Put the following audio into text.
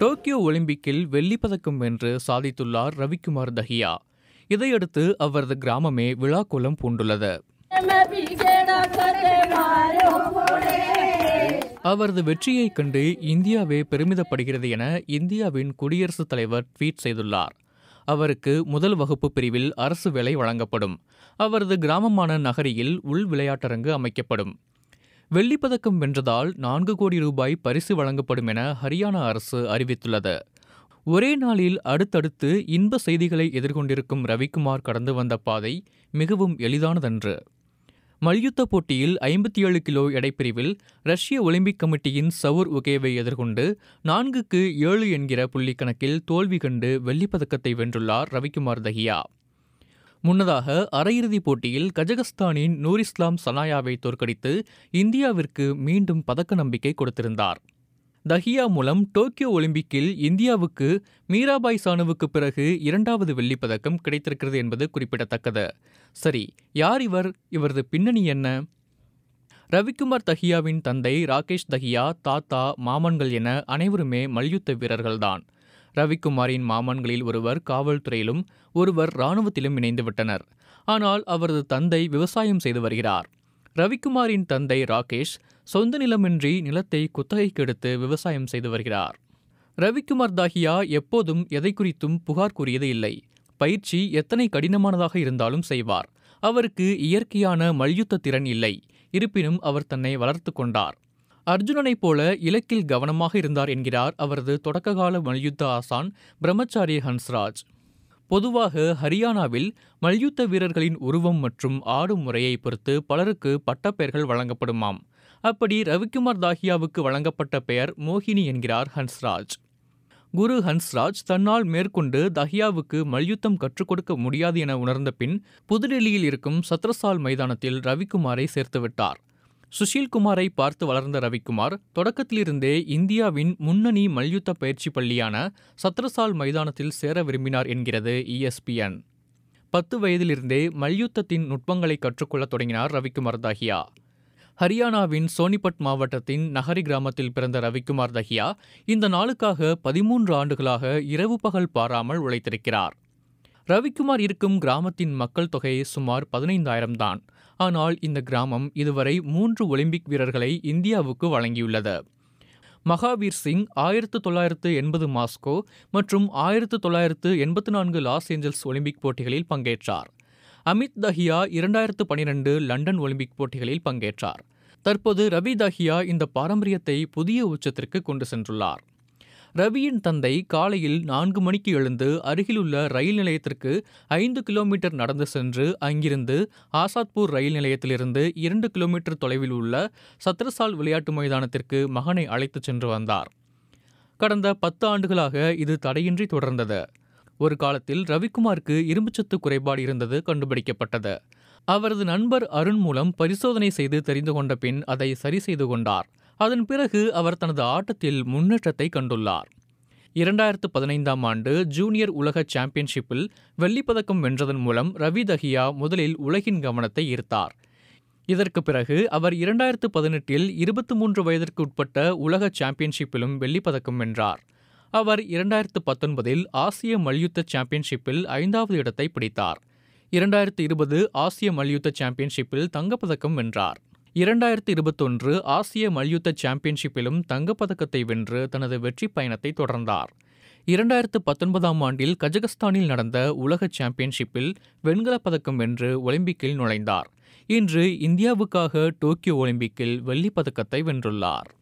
Tokyo ஒலிம்பிக்கில் வெள்ளிப்பதக்கம் வென்று சாதித்துள்ளார் ரவிக்குமார் தஹியா இதையடுத்து அவரது கிராமமே விழாக்கோலம் பூண்டுள்ளது அவரது வெற்றியைக் கண்டு இந்தியாவே பெருமிதப்படுகிறது என இந்தியாவின் குடியரசுத் தலைவர் ட்வீட் செய்துள்ளார் அவருக்கு முதல் வகுப்பு பிரிவில் அரசு வேலை வழங்கப்படும் அவரது கிராமமான நகரியில் உள் விளையாட்டரங்கு அமைக்கப்படும் வெள்ளிப்பதக்கம் வென்றதால் நான்கு கோடி ரூபாய் பரிசு வழங்கப்படும் என ஹரியானா அரசு அறிவித்துள்ளது ஒரே நாளில் அடுத்தடுத்து இன்ப செய்திகளை எதிர்கொண்டிருக்கும் ரவிக்குமார் கடந்து வந்த பாதை மிகவும் எளிதானதன்று மல்யுத்த போட்டியில் ஐம்பத்தி ஏழு கிலோ எடைப்பிரிவில் ரஷ்ய ஒலிம்பிக் கமிட்டியின் சவுர் உகேவை எதிர்கொண்டு நான்குக்கு ஏழு என்கிற புள்ளிக்கணக்கில் தோல்வி கண்டு வெள்ளிப்பதக்கத்தை வென்றுள்ளார் ரவிக்குமார் தஹியா முன்னதாக அரையிறுதிப் போட்டியில் கஜகஸ்தானின் நூர் இஸ்லாம் சனாயாவை தோற்கடித்து இந்தியாவிற்கு மீண்டும் பதக்க நம்பிக்கை கொடுத்திருந்தார் தஹியா மூலம் டோக்கியோ ஒலிம்பிக்கில் இந்தியாவுக்கு மீராபாய் சானுவுக்கு பிறகு இரண்டாவது வெள்ளிப் பதக்கம் கிடைத்திருக்கிறது என்பது குறிப்பிடத்தக்கது சரி யார் இவர் இவரது பின்னணி என்ன ரவிக்குமார் தஹியாவின் தந்தை ராகேஷ் தஹியா தாத்தா மாமன்கள் என அனைவருமே மல்யுத்த வீரர்கள்தான் ரவிக்குமாரின் மாமன்களில் ஒருவர் காவல்துறையிலும் ஒருவர் இராணுவத்திலும் இணைந்துவிட்டனர் ஆனால் அவரது தந்தை விவசாயம் செய்து வருகிறார் ரவிக்குமாரின் தந்தை ராகேஷ் சொந்த நிலமின்றி நிலத்தை குத்தகைக்கு எடுத்து விவசாயம் செய்து வருகிறார் ரவிக்குமார் தாகியா எப்போதும் எதை குறித்தும் புகார் கூறியது இல்லை பயிற்சி எத்தனை கடினமானதாக இருந்தாலும் செய்வார் அவருக்கு இயற்கையான மல்யுத்த திறன் இல்லை இருப்பினும் அவர் தன்னை வளர்த்து கொண்டார் அர்ஜுனனைப் போல இலக்கில் கவனமாக இருந்தார் என்கிறார் அவரது தொடக்ககால மல்யுத்த ஆசான் பிரம்மச்சாரி ஹன்ஸ்ராஜ் பொதுவாக ஹரியானாவில் மல்யுத்த வீரர்களின் உருவம் மற்றும் ஆடும் முறையை பொறுத்து பலருக்கு பட்டப்பெயர்கள் வழங்கப்படுமாம் அப்படி ரவிக்குமார் தாஹியாவுக்கு வழங்கப்பட்ட பெயர் மோகினி என்கிறார் ஹன்ஸ்ராஜ் குரு ஹன்ஸ்ராஜ் தன்னால் மேற்கொண்டு தஹியாவுக்கு மல்யுத்தம் கற்றுக் கொடுக்க முடியாது என உணர்ந்த பின் புதுடெல்லியில் இருக்கும் சத்ரசால் மைதானத்தில் ரவிக்குமாரை சேர்த்துவிட்டார் சுஷீல்குமாரை பார்த்து வளர்ந்த ரவிக்குமார் தொடக்கத்திலிருந்தே இந்தியாவின் முன்னணி மல்யுத்த பயிற்சி பள்ளியான சத்ரசால் மைதானத்தில் சேர விரும்பினார் என்கிறது இஎஸ்பிஎன் பத்து வயதிலிருந்தே மல்யுத்தத்தின் நுட்பங்களை கற்றுக்கொள்ளத் தொடங்கினார் ரவிக்குமார் தஹியா ஹரியானாவின் சோனிபட் மாவட்டத்தின் நகரி கிராமத்தில் பிறந்த ரவிக்குமார் தஹியா இந்த நாளுக்காக பதிமூன்று ஆண்டுகளாக இரவு பகல் பாராமல் உழைத்திருக்கிறார் ரவிக்குமார் இருக்கும் கிராமத்தின் மக்கள் தொகை சுமார் பதினைந்தாயிரம் தான் ஆனால் இந்த கிராமம் இதுவரை மூன்று ஒலிம்பிக் வீரர்களை இந்தியாவுக்கு வழங்கியுள்ளது மகாவீர் சிங் ஆயிரத்து தொள்ளாயிரத்து எண்பது மாஸ்கோ மற்றும் ஆயிரத்து தொள்ளாயிரத்து எண்பத்து நான்கு லாஸ் ஏஞ்சல்ஸ் ஒலிம்பிக் போட்டிகளில் பங்கேற்றார் அமித் தஹியா இரண்டாயிரத்து பனிரெண்டு லண்டன் ஒலிம்பிக் போட்டிகளில் பங்கேற்றார் தற்போது ரவி தஹியா இந்த பாரம்பரியத்தை புதிய உச்சத்திற்கு கொண்டு சென்றுள்ளார் ரவியின் தந்தை காலையில் நான்கு மணிக்கு எழுந்து அருகிலுள்ள ரயில் நிலையத்திற்கு ஐந்து கிலோமீட்டர் நடந்து சென்று அங்கிருந்து ஆசாத்பூர் ரயில் நிலையத்திலிருந்து இரண்டு கிலோமீட்டர் தொலைவில் உள்ள சத்ரசால் விளையாட்டு மைதானத்திற்கு மகனை அழைத்துச் சென்று வந்தார் கடந்த பத்து ஆண்டுகளாக இது தடையின்றி தொடர்ந்தது ஒரு காலத்தில் ரவிக்குமாருக்கு இரும்புச்சத்து குறைபாடு இருந்தது கண்டுபிடிக்கப்பட்டது அவரது நண்பர் அருண் மூலம் பரிசோதனை செய்து தெரிந்து கொண்ட பின் அதை சரி செய்து கொண்டார் அதன் பிறகு அவர் தனது ஆட்டத்தில் முன்னேற்றத்தை கண்டுள்ளார் இரண்டாயிரத்து பதினைந்தாம் ஆண்டு ஜூனியர் உலக சாம்பியன்ஷிப்பில் வெள்ளிப்பதக்கம் வென்றதன் மூலம் ரவி தஹியா முதலில் உலகின் கவனத்தை ஈர்த்தார் இதற்கு பிறகு அவர் இரண்டாயிரத்து பதினெட்டில் இருபத்தி மூன்று வயதிற்கு உட்பட்ட உலக சாம்பியன்ஷிப்பிலும் வெள்ளிப்பதக்கம் வென்றார் அவர் இரண்டாயிரத்து பத்தொன்பதில் ஆசிய மல்யுத்த சாம்பியன்ஷிப்பில் ஐந்தாவது இடத்தை பிடித்தார் இரண்டாயிரத்து இருபது ஆசிய மல்யுத்த சாம்பியன்ஷிப்பில் தங்கப்பதக்கம் வென்றார் இரண்டாயிரத்தி இருபத்தொன்று ஆசிய மல்யுத்த சாம்பியன்ஷிப்பிலும் தங்கப்பதக்கத்தை வென்று தனது வெற்றி பயணத்தை தொடர்ந்தார் இரண்டாயிரத்து பத்தொன்பதாம் ஆண்டில் கஜகஸ்தானில் நடந்த உலக சாம்பியன்ஷிப்பில் வெண்கலப் பதக்கம் வென்று ஒலிம்பிக்கில் நுழைந்தார் இன்று இந்தியாவுக்காக டோக்கியோ ஒலிம்பிக்கில் வெள்ளிப் பதக்கத்தை வென்றுள்ளார்